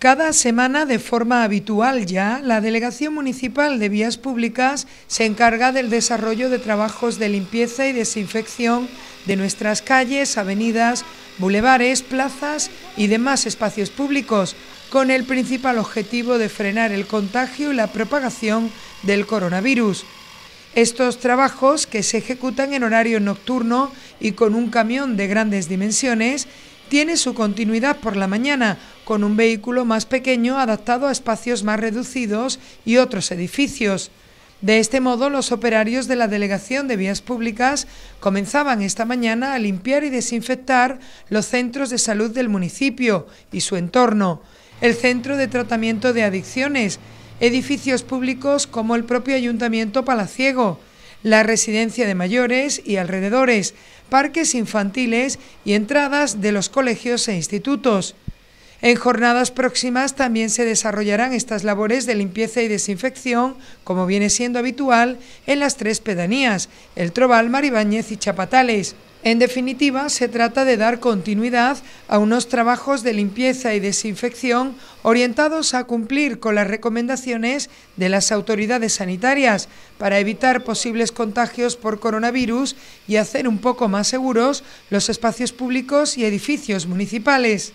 Cada semana, de forma habitual ya, la Delegación Municipal de Vías Públicas se encarga del desarrollo de trabajos de limpieza y desinfección de nuestras calles, avenidas, bulevares, plazas y demás espacios públicos, con el principal objetivo de frenar el contagio y la propagación del coronavirus. Estos trabajos, que se ejecutan en horario nocturno y con un camión de grandes dimensiones, tiene su continuidad por la mañana, con un vehículo más pequeño adaptado a espacios más reducidos y otros edificios. De este modo, los operarios de la Delegación de Vías Públicas comenzaban esta mañana a limpiar y desinfectar los centros de salud del municipio y su entorno, el Centro de Tratamiento de Adicciones, edificios públicos como el propio Ayuntamiento Palaciego, la Residencia de Mayores y alrededores, parques infantiles y entradas de los colegios e institutos. En jornadas próximas también se desarrollarán estas labores de limpieza y desinfección, como viene siendo habitual, en las tres pedanías, El Trobal, Maribáñez y Chapatales. En definitiva, se trata de dar continuidad a unos trabajos de limpieza y desinfección orientados a cumplir con las recomendaciones de las autoridades sanitarias para evitar posibles contagios por coronavirus y hacer un poco más seguros los espacios públicos y edificios municipales.